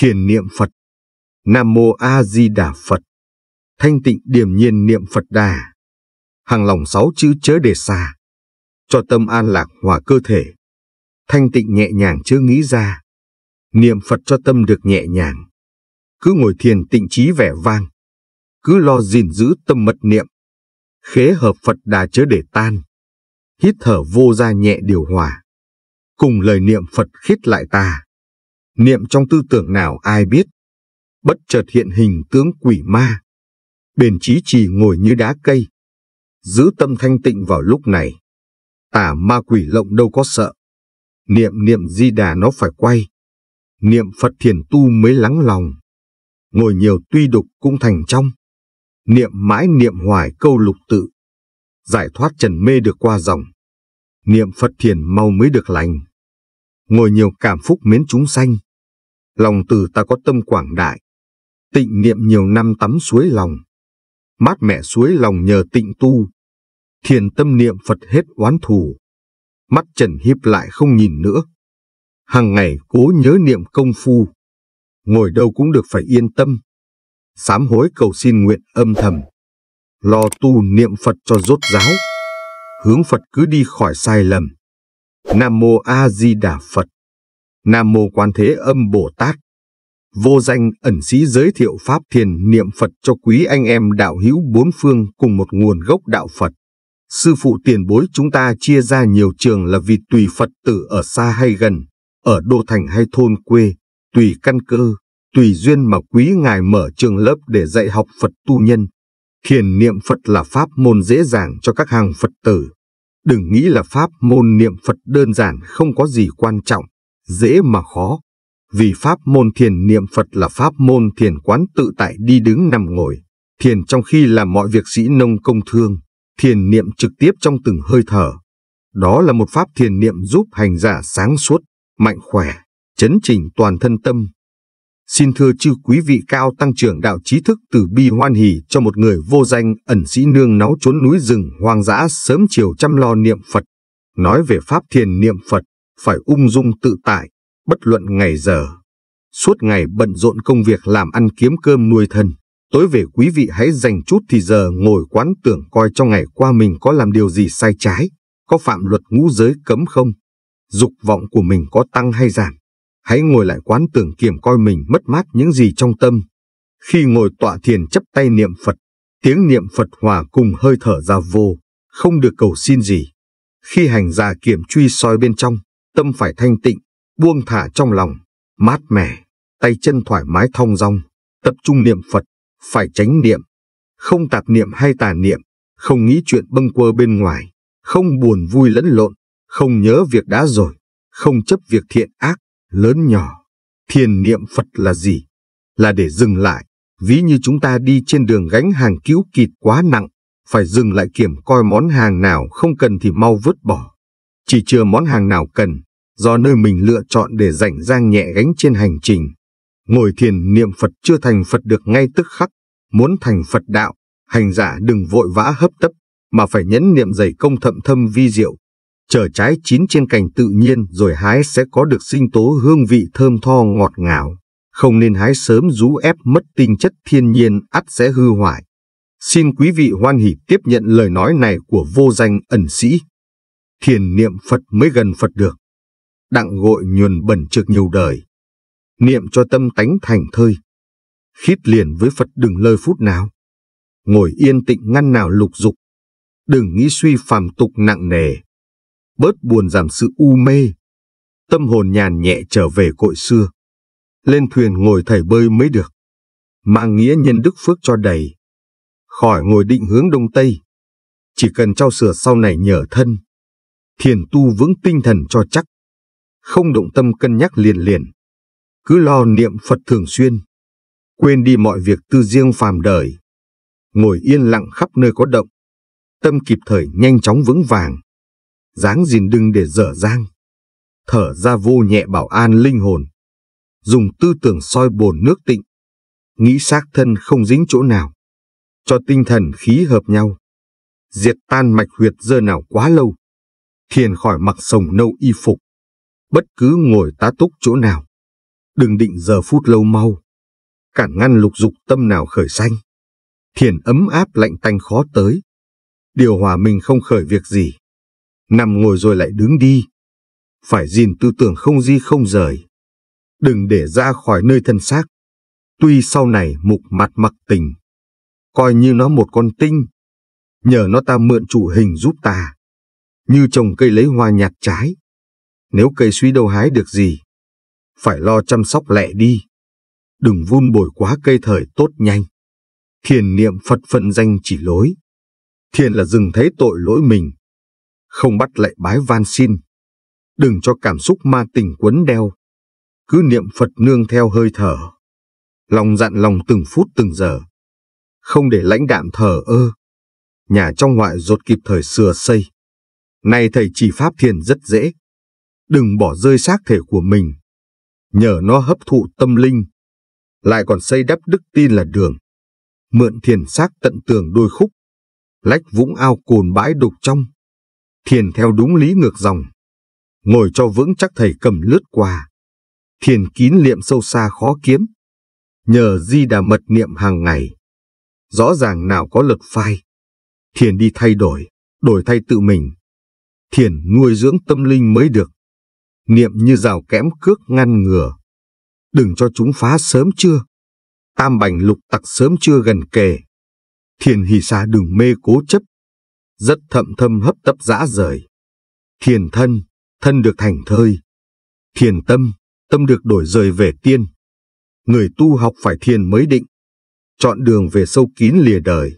thiền niệm Phật, Nam Mô A Di Đà Phật, thanh tịnh điềm nhiên niệm Phật Đà, hàng lòng sáu chữ chớ để xa, cho tâm an lạc hòa cơ thể, thanh tịnh nhẹ nhàng chớ nghĩ ra, niệm Phật cho tâm được nhẹ nhàng, cứ ngồi thiền tịnh trí vẻ vang, cứ lo gìn giữ tâm mật niệm, khế hợp Phật Đà chớ để tan, hít thở vô ra nhẹ điều hòa, cùng lời niệm Phật khít lại ta niệm trong tư tưởng nào ai biết. Bất chợt hiện hình tướng quỷ ma. Bền trí trì ngồi như đá cây. Giữ tâm thanh tịnh vào lúc này. Tả ma quỷ lộng đâu có sợ. Niệm niệm di đà nó phải quay. Niệm Phật thiền tu mới lắng lòng. Ngồi nhiều tuy đục cũng thành trong. Niệm mãi niệm hoài câu lục tự. Giải thoát trần mê được qua dòng. Niệm Phật thiền mau mới được lành ngồi nhiều cảm phúc mến chúng sanh, lòng từ ta có tâm quảng đại, tịnh niệm nhiều năm tắm suối lòng, mát mẹ suối lòng nhờ tịnh tu, thiền tâm niệm Phật hết oán thù, mắt trần hiếp lại không nhìn nữa. Hàng ngày cố nhớ niệm công phu, ngồi đâu cũng được phải yên tâm, sám hối cầu xin nguyện âm thầm, lo tu niệm Phật cho rốt ráo, hướng Phật cứ đi khỏi sai lầm. Nam Mô A Di Đà Phật Nam Mô Quan Thế Âm Bồ Tát. Vô danh ẩn sĩ giới thiệu Pháp thiền niệm Phật cho quý anh em đạo hữu bốn phương cùng một nguồn gốc đạo Phật. Sư phụ tiền bối chúng ta chia ra nhiều trường là vì tùy Phật tử ở xa hay gần, ở đô thành hay thôn quê, tùy căn cơ, tùy duyên mà quý ngài mở trường lớp để dạy học Phật tu nhân. Thiền niệm Phật là pháp môn dễ dàng cho các hàng Phật tử. Đừng nghĩ là pháp môn niệm Phật đơn giản không có gì quan trọng dễ mà khó. Vì pháp môn thiền niệm Phật là pháp môn thiền quán tự tại đi đứng nằm ngồi, thiền trong khi làm mọi việc sĩ nông công thương, thiền niệm trực tiếp trong từng hơi thở. Đó là một pháp thiền niệm giúp hành giả sáng suốt, mạnh khỏe, chấn chỉnh toàn thân tâm. Xin thưa chư quý vị cao tăng trưởng đạo trí thức từ bi hoan hỷ cho một người vô danh ẩn sĩ nương náu trốn núi rừng hoang dã sớm chiều chăm lo niệm Phật. Nói về pháp thiền niệm Phật, phải ung dung tự tại, bất luận ngày giờ. Suốt ngày bận rộn công việc làm ăn kiếm cơm nuôi thân, tối về quý vị hãy dành chút thì giờ ngồi quán tưởng coi trong ngày qua mình có làm điều gì sai trái, có phạm luật ngũ giới cấm không, dục vọng của mình có tăng hay giảm. Hãy ngồi lại quán tưởng kiểm coi mình mất mát những gì trong tâm. Khi ngồi tọa thiền chấp tay niệm Phật, tiếng niệm Phật hòa cùng hơi thở ra vô, không được cầu xin gì. Khi hành giả kiểm truy soi bên trong, tâm phải thanh tịnh, buông thả trong lòng, mát mẻ, tay chân thoải mái thong dong, tập trung niệm Phật, phải tránh niệm, không tạp niệm hay tà niệm, không nghĩ chuyện bâng quơ bên ngoài, không buồn vui lẫn lộn, không nhớ việc đã rồi, không chấp việc thiện ác, lớn nhỏ. Thiền niệm Phật là gì? Là để dừng lại, ví như chúng ta đi trên đường gánh hàng cứu kịt quá nặng, phải dừng lại kiểm coi món hàng nào không cần thì mau vứt bỏ chỉ chừa món hàng nào cần, do nơi mình lựa chọn để rảnh rang nhẹ gánh trên hành trình. Ngồi thiền niệm Phật chưa thành Phật được ngay tức khắc, muốn thành Phật đạo, hành giả đừng vội vã hấp tấp, mà phải nhẫn niệm dày công thậm thâm vi diệu. Chờ trái chín trên cành tự nhiên rồi hái sẽ có được sinh tố hương vị thơm tho ngọt ngào. Không nên hái sớm rú ép mất tinh chất thiên nhiên ắt sẽ hư hoại. Xin quý vị hoan hỷ tiếp nhận lời nói này của vô danh ẩn sĩ hiền niệm Phật mới gần Phật được. Đặng gội nhuần bẩn trước nhiều đời. Niệm cho tâm tánh thành thơi. Khít liền với Phật đừng lơi phút nào. Ngồi yên tịnh ngăn nào lục dục. Đừng nghĩ suy phàm tục nặng nề. Bớt buồn giảm sự u mê. Tâm hồn nhàn nhẹ trở về cội xưa. Lên thuyền ngồi thảy bơi mới được. Mạng nghĩa nhân đức phước cho đầy. Khỏi ngồi định hướng đông tây. Chỉ cần trao sửa sau này nhờ thân thiền tu vững tinh thần cho chắc, không động tâm cân nhắc liền liền, cứ lo niệm Phật thường xuyên, quên đi mọi việc tư riêng phàm đời, ngồi yên lặng khắp nơi có động, tâm kịp thời nhanh chóng vững vàng, dáng gìn đừng để dở dang, thở ra vô nhẹ bảo an linh hồn, dùng tư tưởng soi bồn nước tịnh, nghĩ xác thân không dính chỗ nào, cho tinh thần khí hợp nhau, diệt tan mạch huyệt dơ nào quá lâu hiền khỏi mặc sồng nâu y phục, bất cứ ngồi tá túc chỗ nào. Đừng định giờ phút lâu mau, cản ngăn lục dục tâm nào khởi sanh. Thiền ấm áp lạnh tanh khó tới, điều hòa mình không khởi việc gì. Nằm ngồi rồi lại đứng đi, phải gìn tư tưởng không di không rời. Đừng để ra khỏi nơi thân xác, tuy sau này mục mặt mặc tình, coi như nó một con tinh, nhờ nó ta mượn chủ hình giúp ta như trồng cây lấy hoa nhặt trái. Nếu cây suy đâu hái được gì, phải lo chăm sóc lẹ đi. Đừng vun bồi quá cây thời tốt nhanh. Thiền niệm Phật phận danh chỉ lối. Thiền là dừng thấy tội lỗi mình. Không bắt lại bái van xin. Đừng cho cảm xúc ma tình quấn đeo. Cứ niệm Phật nương theo hơi thở. Lòng dặn lòng từng phút từng giờ. Không để lãnh đạm thờ ơ. Nhà trong ngoại rột kịp thời sửa xây. Này thầy chỉ pháp thiền rất dễ. Đừng bỏ rơi xác thể của mình. Nhờ nó hấp thụ tâm linh. Lại còn xây đắp đức tin là đường. Mượn thiền xác tận tường đôi khúc. Lách vũng ao cồn bãi đục trong. Thiền theo đúng lý ngược dòng. Ngồi cho vững chắc thầy cầm lướt qua. Thiền kín liệm sâu xa khó kiếm. Nhờ di đà mật niệm hàng ngày. Rõ ràng nào có lật phai. Thiền đi thay đổi, đổi thay tự mình thiền nuôi dưỡng tâm linh mới được. Niệm như rào kẽm cước ngăn ngừa. Đừng cho chúng phá sớm chưa. Tam bành lục tặc sớm chưa gần kề. Thiền hỷ xa đừng mê cố chấp. Rất thậm thâm hấp tấp dã rời. Thiền thân, thân được thành thơi. Thiền tâm, tâm được đổi rời về tiên. Người tu học phải thiền mới định. Chọn đường về sâu kín lìa đời.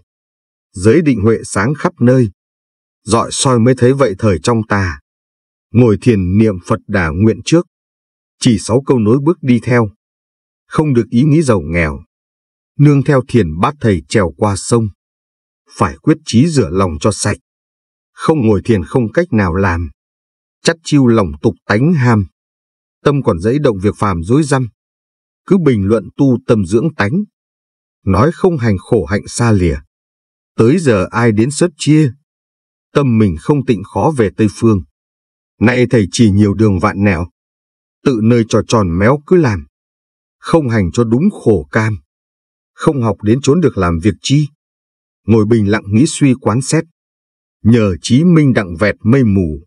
Giới định huệ sáng khắp nơi dọi soi mới thấy vậy thời trong ta. Ngồi thiền niệm Phật đà nguyện trước, chỉ sáu câu nối bước đi theo. Không được ý nghĩ giàu nghèo. Nương theo thiền bát thầy trèo qua sông. Phải quyết chí rửa lòng cho sạch. Không ngồi thiền không cách nào làm. Chắt chiêu lòng tục tánh ham. Tâm còn dẫy động việc phàm dối răm. Cứ bình luận tu tâm dưỡng tánh. Nói không hành khổ hạnh xa lìa. Tới giờ ai đến sớt chia tâm mình không tịnh khó về Tây Phương. Nay thầy chỉ nhiều đường vạn nẻo, tự nơi trò tròn méo cứ làm, không hành cho đúng khổ cam, không học đến chốn được làm việc chi. Ngồi bình lặng nghĩ suy quán xét, nhờ trí minh đặng vẹt mây mù,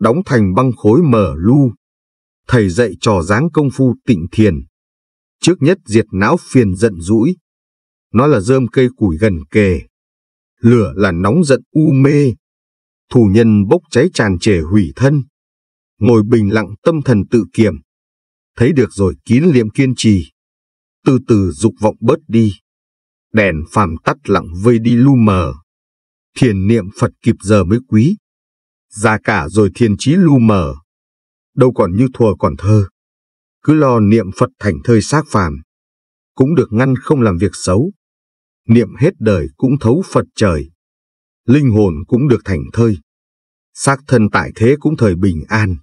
đóng thành băng khối mở lu, thầy dạy trò dáng công phu tịnh thiền. Trước nhất diệt não phiền giận dũi, nó là rơm cây củi gần kề, lửa là nóng giận u mê, thù nhân bốc cháy tràn trề hủy thân. Ngồi bình lặng tâm thần tự kiểm. Thấy được rồi kín liệm kiên trì. Từ từ dục vọng bớt đi. Đèn phàm tắt lặng vây đi lu mờ. Thiền niệm Phật kịp giờ mới quý. Già cả rồi thiền trí lu mờ. Đâu còn như thuở còn thơ. Cứ lo niệm Phật thành thời xác phàm. Cũng được ngăn không làm việc xấu. Niệm hết đời cũng thấu Phật trời linh hồn cũng được thành thơi. Xác thân tại thế cũng thời bình an.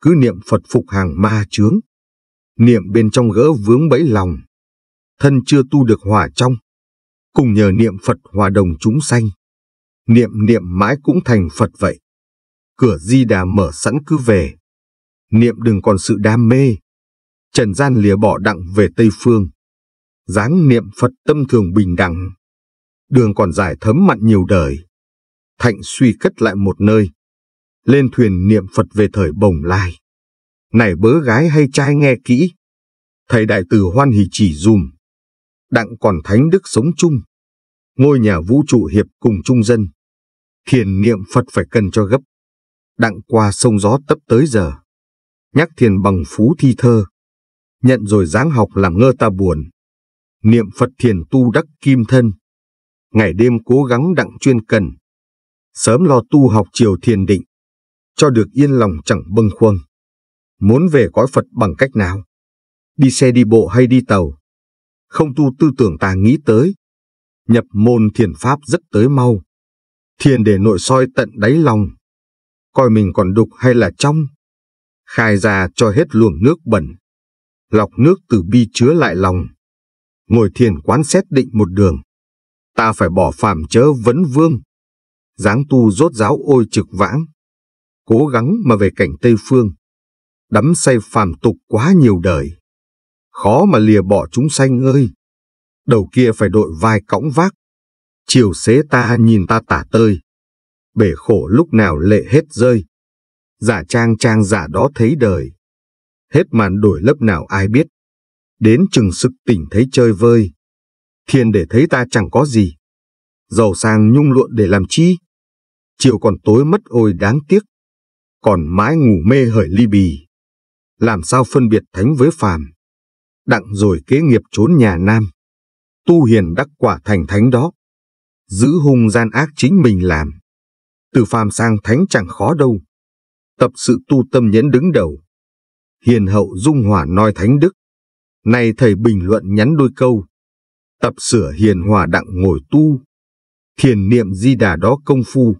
Cứ niệm Phật phục hàng ma chướng. Niệm bên trong gỡ vướng bẫy lòng. Thân chưa tu được hòa trong. Cùng nhờ niệm Phật hòa đồng chúng sanh. Niệm niệm mãi cũng thành Phật vậy. Cửa di đà mở sẵn cứ về. Niệm đừng còn sự đam mê. Trần gian lìa bỏ đặng về Tây Phương. dáng niệm Phật tâm thường bình đẳng đường còn dài thấm mặn nhiều đời. Thạnh suy cất lại một nơi, lên thuyền niệm Phật về thời bồng lai. Này bớ gái hay trai nghe kỹ, thầy đại tử hoan hỉ chỉ dùm, đặng còn thánh đức sống chung, ngôi nhà vũ trụ hiệp cùng chung dân. Thiền niệm Phật phải cần cho gấp, đặng qua sông gió tấp tới giờ. Nhắc thiền bằng phú thi thơ, nhận rồi dáng học làm ngơ ta buồn. Niệm Phật thiền tu đắc kim thân ngày đêm cố gắng đặng chuyên cần, sớm lo tu học chiều thiền định, cho được yên lòng chẳng bâng khuâng. Muốn về cõi Phật bằng cách nào? Đi xe đi bộ hay đi tàu? Không tu tư tưởng ta nghĩ tới. Nhập môn thiền pháp rất tới mau. Thiền để nội soi tận đáy lòng. Coi mình còn đục hay là trong. Khai ra cho hết luồng nước bẩn. Lọc nước từ bi chứa lại lòng. Ngồi thiền quán xét định một đường ta phải bỏ phàm chớ vấn vương. Giáng tu rốt giáo ôi trực vãng, cố gắng mà về cảnh Tây Phương. Đắm say phàm tục quá nhiều đời, khó mà lìa bỏ chúng sanh ơi. Đầu kia phải đội vai cõng vác, chiều xế ta nhìn ta tả tơi. Bể khổ lúc nào lệ hết rơi, giả trang trang giả đó thấy đời. Hết màn đổi lớp nào ai biết, đến chừng sực tỉnh thấy chơi vơi Thiên để thấy ta chẳng có gì. Giàu sang nhung luộn để làm chi? Chiều còn tối mất ôi đáng tiếc. Còn mãi ngủ mê hởi ly bì. Làm sao phân biệt thánh với phàm? Đặng rồi kế nghiệp trốn nhà nam. Tu hiền đắc quả thành thánh đó. Giữ hung gian ác chính mình làm. Từ phàm sang thánh chẳng khó đâu. Tập sự tu tâm nhẫn đứng đầu. Hiền hậu dung hỏa noi thánh đức. Này thầy bình luận nhắn đôi câu, tập sửa hiền hòa đặng ngồi tu, thiền niệm di đà đó công phu,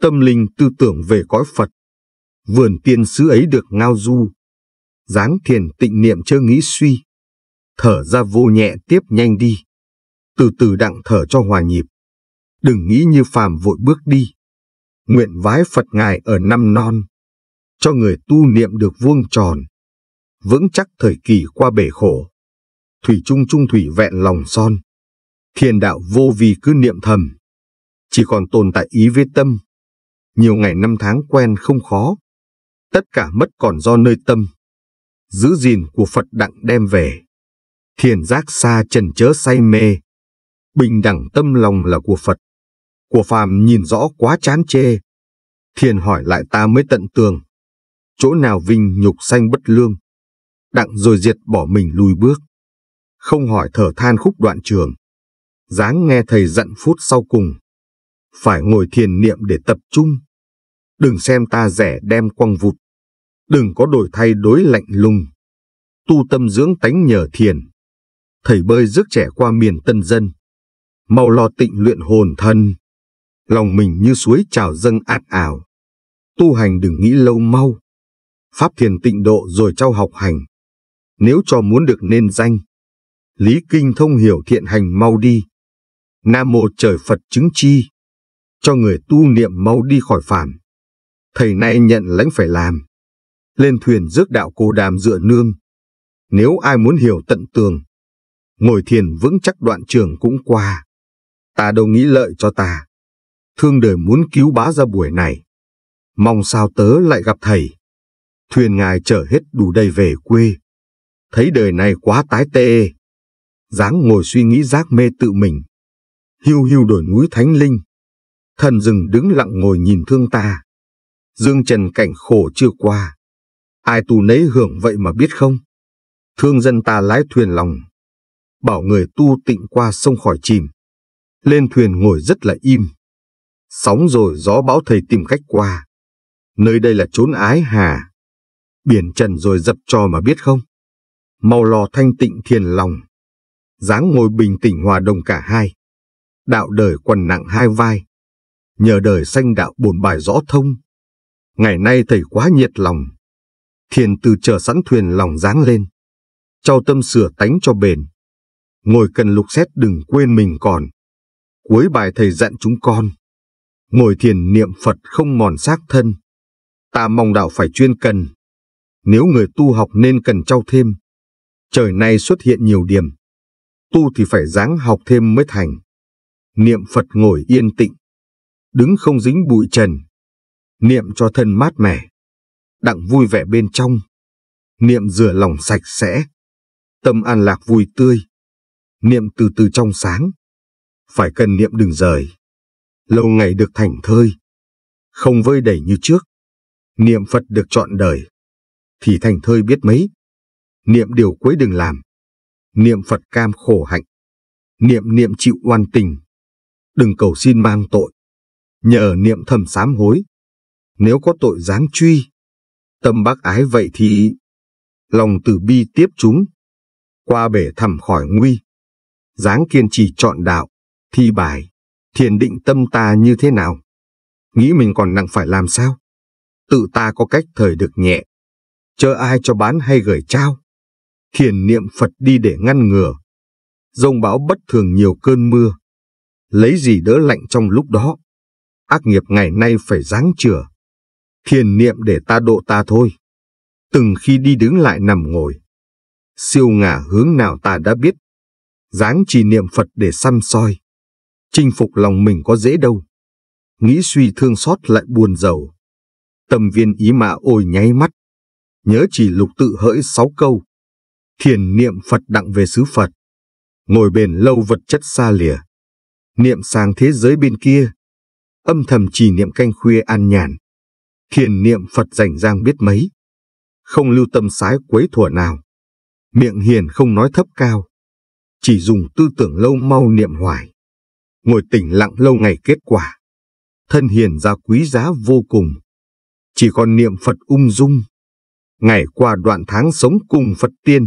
tâm linh tư tưởng về cõi Phật, vườn tiên sứ ấy được ngao du, dáng thiền tịnh niệm chưa nghĩ suy, thở ra vô nhẹ tiếp nhanh đi, từ từ đặng thở cho hòa nhịp, đừng nghĩ như phàm vội bước đi, nguyện vái Phật Ngài ở năm non, cho người tu niệm được vuông tròn, vững chắc thời kỳ qua bể khổ thủy trung trung thủy vẹn lòng son. Thiền đạo vô vì cứ niệm thầm, chỉ còn tồn tại ý với tâm. Nhiều ngày năm tháng quen không khó, tất cả mất còn do nơi tâm. Giữ gìn của Phật đặng đem về. Thiền giác xa trần chớ say mê. Bình đẳng tâm lòng là của Phật. Của phàm nhìn rõ quá chán chê. Thiền hỏi lại ta mới tận tường. Chỗ nào vinh nhục sanh bất lương. Đặng rồi diệt bỏ mình lùi bước không hỏi thở than khúc đoạn trường. Dáng nghe thầy dặn phút sau cùng. Phải ngồi thiền niệm để tập trung. Đừng xem ta rẻ đem quăng vụt. Đừng có đổi thay đối lạnh lùng. Tu tâm dưỡng tánh nhờ thiền. Thầy bơi rước trẻ qua miền tân dân. Mau lo tịnh luyện hồn thân. Lòng mình như suối trào dâng ạt ảo. Tu hành đừng nghĩ lâu mau. Pháp thiền tịnh độ rồi trao học hành. Nếu cho muốn được nên danh, Lý Kinh Thông hiểu thiện hành mau đi. Nam mộ trời Phật chứng chi. Cho người tu niệm mau đi khỏi phàm. Thầy nay nhận lãnh phải làm. Lên thuyền rước đạo cô đàm dựa nương. Nếu ai muốn hiểu tận tường. Ngồi thiền vững chắc đoạn trường cũng qua. Ta đâu nghĩ lợi cho ta. Thương đời muốn cứu bá ra buổi này. Mong sao tớ lại gặp thầy. Thuyền ngài chở hết đủ đầy về quê. Thấy đời này quá tái tê dáng ngồi suy nghĩ giác mê tự mình. Hiu hiu đổi núi thánh linh. Thần rừng đứng lặng ngồi nhìn thương ta. Dương trần cảnh khổ chưa qua. Ai tu nấy hưởng vậy mà biết không? Thương dân ta lái thuyền lòng. Bảo người tu tịnh qua sông khỏi chìm. Lên thuyền ngồi rất là im. Sóng rồi gió bão thầy tìm cách qua. Nơi đây là chốn ái hà. Biển trần rồi dập trò mà biết không? Mau lò thanh tịnh thiền lòng dáng ngồi bình tĩnh hòa đồng cả hai. Đạo đời quần nặng hai vai, nhờ đời sanh đạo bổn bài rõ thông. Ngày nay thầy quá nhiệt lòng, thiền từ chờ sẵn thuyền lòng dáng lên, trao tâm sửa tánh cho bền. Ngồi cần lục xét đừng quên mình còn. Cuối bài thầy dặn chúng con, ngồi thiền niệm Phật không mòn xác thân. Ta mong đạo phải chuyên cần, nếu người tu học nên cần trao thêm. Trời nay xuất hiện nhiều điểm, tu thì phải ráng học thêm mới thành. Niệm Phật ngồi yên tịnh, đứng không dính bụi trần, niệm cho thân mát mẻ, đặng vui vẻ bên trong, niệm rửa lòng sạch sẽ, tâm an lạc vui tươi, niệm từ từ trong sáng, phải cần niệm đừng rời, lâu ngày được thành thơi, không vơi đầy như trước, niệm Phật được chọn đời, thì thành thơi biết mấy, niệm điều quấy đừng làm, niệm Phật cam khổ hạnh, niệm niệm chịu oan tình. Đừng cầu xin mang tội, nhờ niệm thầm sám hối. Nếu có tội giáng truy, tâm bác ái vậy thì lòng từ bi tiếp chúng, qua bể thầm khỏi nguy. Dáng kiên trì chọn đạo, thi bài, thiền định tâm ta như thế nào? Nghĩ mình còn nặng phải làm sao? Tự ta có cách thời được nhẹ, chờ ai cho bán hay gửi trao thiền niệm Phật đi để ngăn ngừa. Dông bão bất thường nhiều cơn mưa. Lấy gì đỡ lạnh trong lúc đó? Ác nghiệp ngày nay phải ráng chừa. Thiền niệm để ta độ ta thôi. Từng khi đi đứng lại nằm ngồi. Siêu ngả hướng nào ta đã biết. Giáng trì niệm Phật để xăm soi. Chinh phục lòng mình có dễ đâu. Nghĩ suy thương xót lại buồn giàu. Tâm viên ý mạ ôi nháy mắt. Nhớ chỉ lục tự hỡi sáu câu thiền niệm Phật đặng về xứ Phật. Ngồi bền lâu vật chất xa lìa. Niệm sang thế giới bên kia. Âm thầm trì niệm canh khuya an nhàn. Thiền niệm Phật rảnh rang biết mấy. Không lưu tâm sái quấy thủa nào. Miệng hiền không nói thấp cao. Chỉ dùng tư tưởng lâu mau niệm hoài. Ngồi tỉnh lặng lâu ngày kết quả. Thân hiền ra quý giá vô cùng. Chỉ còn niệm Phật ung dung ngày qua đoạn tháng sống cùng Phật tiên,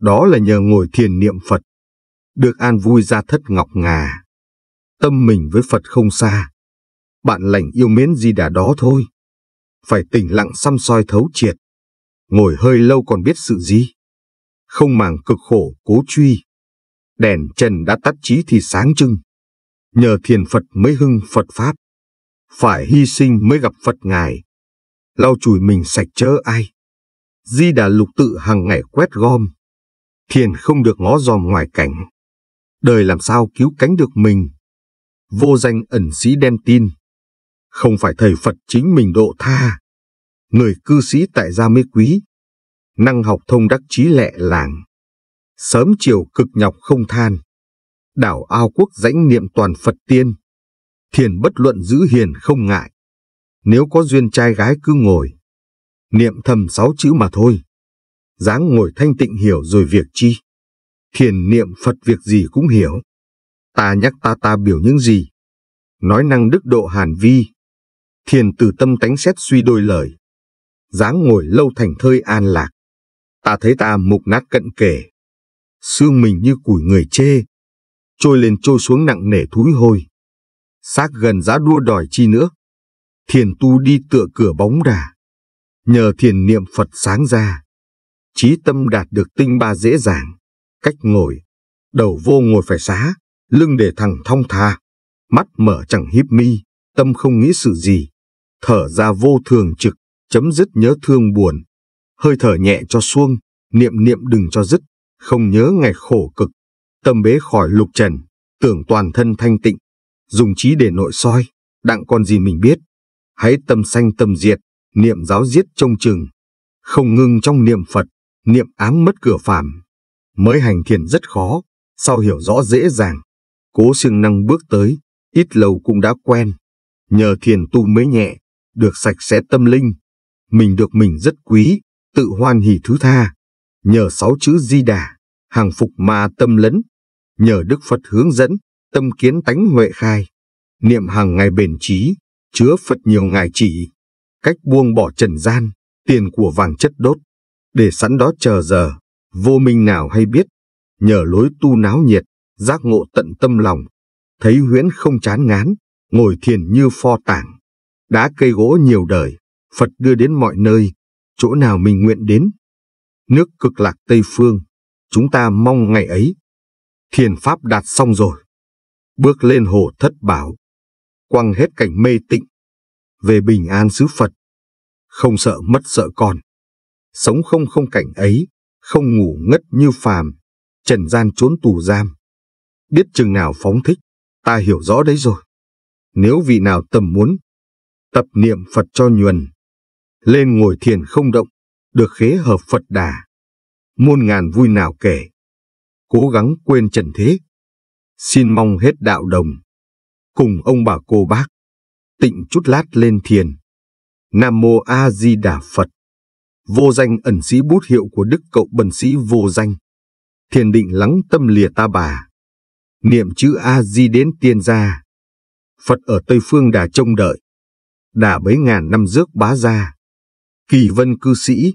đó là nhờ ngồi thiền niệm Phật, được an vui ra thất ngọc ngà. Tâm mình với Phật không xa, bạn lành yêu mến gì đà đó thôi. Phải tỉnh lặng xăm soi thấu triệt, ngồi hơi lâu còn biết sự gì. Không màng cực khổ cố truy, đèn trần đã tắt trí thì sáng trưng. Nhờ thiền Phật mới hưng Phật Pháp, phải hy sinh mới gặp Phật Ngài. Lau chùi mình sạch chớ ai. Di Đà Lục Tự hàng ngày quét gom, Thiền không được ngó dòm ngoài cảnh. Đời làm sao cứu cánh được mình? Vô danh ẩn sĩ đem tin. Không phải thầy Phật chính mình độ tha. Người cư sĩ tại gia mê quý. Năng học thông đắc trí lẹ làng. Sớm chiều cực nhọc không than. Đảo ao quốc dãnh niệm toàn Phật tiên. Thiền bất luận giữ hiền không ngại. Nếu có duyên trai gái cứ ngồi. Niệm thầm sáu chữ mà thôi dáng ngồi thanh tịnh hiểu rồi việc chi. Thiền niệm Phật việc gì cũng hiểu. Ta nhắc ta ta biểu những gì. Nói năng đức độ hàn vi. Thiền từ tâm tánh xét suy đôi lời. dáng ngồi lâu thành thơi an lạc. Ta thấy ta mục nát cận kể. Xương mình như củi người chê. Trôi lên trôi xuống nặng nề thúi hôi. Xác gần giá đua đòi chi nữa. Thiền tu đi tựa cửa bóng đà. Nhờ thiền niệm Phật sáng ra trí tâm đạt được tinh ba dễ dàng. Cách ngồi, đầu vô ngồi phải xá, lưng để thẳng thong thả, mắt mở chẳng híp mi, tâm không nghĩ sự gì. Thở ra vô thường trực, chấm dứt nhớ thương buồn. Hơi thở nhẹ cho xuông, niệm niệm đừng cho dứt, không nhớ ngày khổ cực. Tâm bế khỏi lục trần, tưởng toàn thân thanh tịnh, dùng trí để nội soi, đặng còn gì mình biết. Hãy tâm sanh tâm diệt, niệm giáo giết trông chừng, không ngưng trong niệm Phật, niệm ám mất cửa phàm. Mới hành thiền rất khó, sau hiểu rõ dễ dàng. Cố siêng năng bước tới, ít lâu cũng đã quen. Nhờ thiền tu mới nhẹ, được sạch sẽ tâm linh. Mình được mình rất quý, tự hoan hỷ thứ tha. Nhờ sáu chữ di đà, hàng phục ma tâm lấn. Nhờ Đức Phật hướng dẫn, tâm kiến tánh huệ khai. Niệm hàng ngày bền trí, chứa Phật nhiều ngài chỉ. Cách buông bỏ trần gian, tiền của vàng chất đốt để sẵn đó chờ giờ, vô minh nào hay biết, nhờ lối tu náo nhiệt, giác ngộ tận tâm lòng, thấy huyễn không chán ngán, ngồi thiền như pho tảng. Đá cây gỗ nhiều đời, Phật đưa đến mọi nơi, chỗ nào mình nguyện đến. Nước cực lạc Tây Phương, chúng ta mong ngày ấy. Thiền Pháp đạt xong rồi. Bước lên hồ thất bảo, quăng hết cảnh mê tịnh, về bình an xứ Phật. Không sợ mất sợ còn sống không không cảnh ấy, không ngủ ngất như phàm, trần gian trốn tù giam. Biết chừng nào phóng thích, ta hiểu rõ đấy rồi. Nếu vị nào tầm muốn, tập niệm Phật cho nhuần, lên ngồi thiền không động, được khế hợp Phật đà. Muôn ngàn vui nào kể, cố gắng quên trần thế. Xin mong hết đạo đồng, cùng ông bà cô bác, tịnh chút lát lên thiền. Nam Mô A Di Đà Phật vô danh ẩn sĩ bút hiệu của đức cậu bần sĩ vô danh. Thiền định lắng tâm lìa ta bà. Niệm chữ A-di đến tiên gia. Phật ở Tây Phương đã trông đợi. Đã mấy ngàn năm rước bá gia, Kỳ vân cư sĩ,